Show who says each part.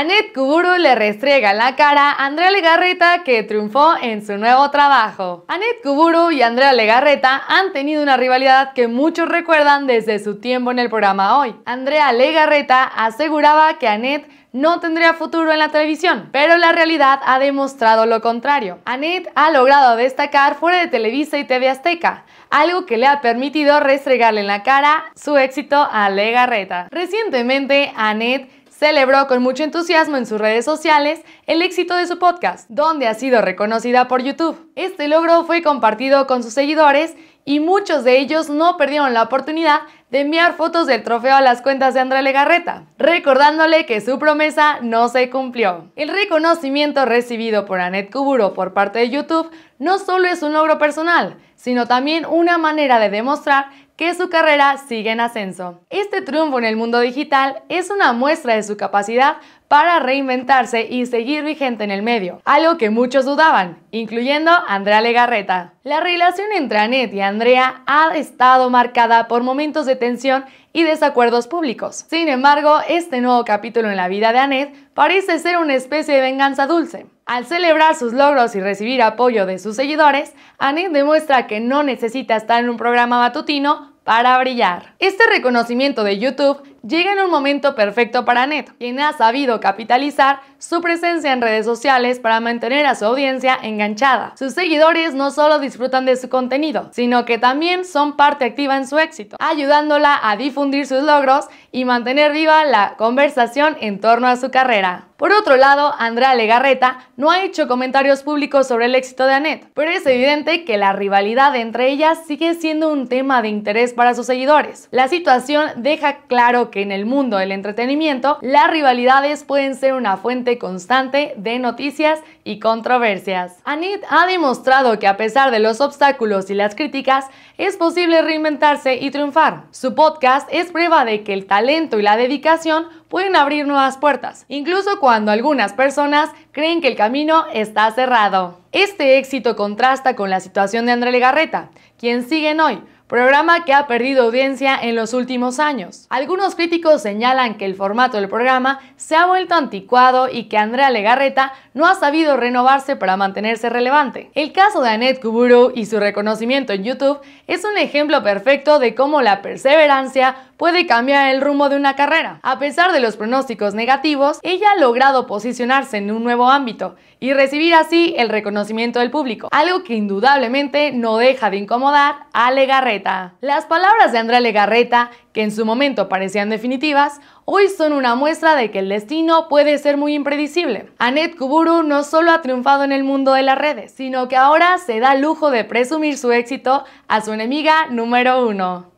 Speaker 1: Anet Kuburu le restriega en la cara a Andrea Legarreta que triunfó en su nuevo trabajo. Anet Kuburu y Andrea Legarreta han tenido una rivalidad que muchos recuerdan desde su tiempo en el programa hoy. Andrea Legarreta aseguraba que Anet no tendría futuro en la televisión, pero la realidad ha demostrado lo contrario. Anet ha logrado destacar fuera de Televisa y TV Azteca, algo que le ha permitido restregarle en la cara su éxito a Legarreta. Recientemente, Anet celebró con mucho entusiasmo en sus redes sociales el éxito de su podcast, donde ha sido reconocida por YouTube. Este logro fue compartido con sus seguidores y muchos de ellos no perdieron la oportunidad de enviar fotos del trofeo a las cuentas de André Legarreta, recordándole que su promesa no se cumplió. El reconocimiento recibido por Annette Kuburo por parte de YouTube no solo es un logro personal, sino también una manera de demostrar que su carrera sigue en ascenso. Este triunfo en el mundo digital es una muestra de su capacidad para reinventarse y seguir vigente en el medio, algo que muchos dudaban, incluyendo Andrea Legarreta. La relación entre Annette y Andrea ha estado marcada por momentos de tensión y desacuerdos públicos. Sin embargo, este nuevo capítulo en la vida de Anet parece ser una especie de venganza dulce. Al celebrar sus logros y recibir apoyo de sus seguidores, Anet demuestra que no necesita estar en un programa matutino para brillar. Este reconocimiento de YouTube llega en un momento perfecto para Anet, quien ha sabido capitalizar su presencia en redes sociales para mantener a su audiencia enganchada. Sus seguidores no solo disfrutan de su contenido, sino que también son parte activa en su éxito, ayudándola a difundir sus logros y mantener viva la conversación en torno a su carrera. Por otro lado, Andrea Legarreta no ha hecho comentarios públicos sobre el éxito de Annette, pero es evidente que la rivalidad entre ellas sigue siendo un tema de interés para sus seguidores. La situación deja claro que en el mundo del entretenimiento, las rivalidades pueden ser una fuente constante de noticias y controversias. Annette ha demostrado que a pesar de los obstáculos y las críticas, es posible reinventarse y triunfar. Su podcast es prueba de que el talento y la dedicación pueden abrir nuevas puertas, incluso cuando algunas personas creen que el camino está cerrado. Este éxito contrasta con la situación de André Legarreta, quien en hoy programa que ha perdido audiencia en los últimos años. Algunos críticos señalan que el formato del programa se ha vuelto anticuado y que Andrea Legarreta no ha sabido renovarse para mantenerse relevante. El caso de Annette Kuburu y su reconocimiento en YouTube es un ejemplo perfecto de cómo la perseverancia puede cambiar el rumbo de una carrera. A pesar de los pronósticos negativos, ella ha logrado posicionarse en un nuevo ámbito y recibir así el reconocimiento del público, algo que indudablemente no deja de incomodar a Legarreta. Las palabras de Andrea Legarreta, que en su momento parecían definitivas, hoy son una muestra de que el destino puede ser muy impredecible. Anet Kuburu no solo ha triunfado en el mundo de las redes, sino que ahora se da el lujo de presumir su éxito a su enemiga número uno.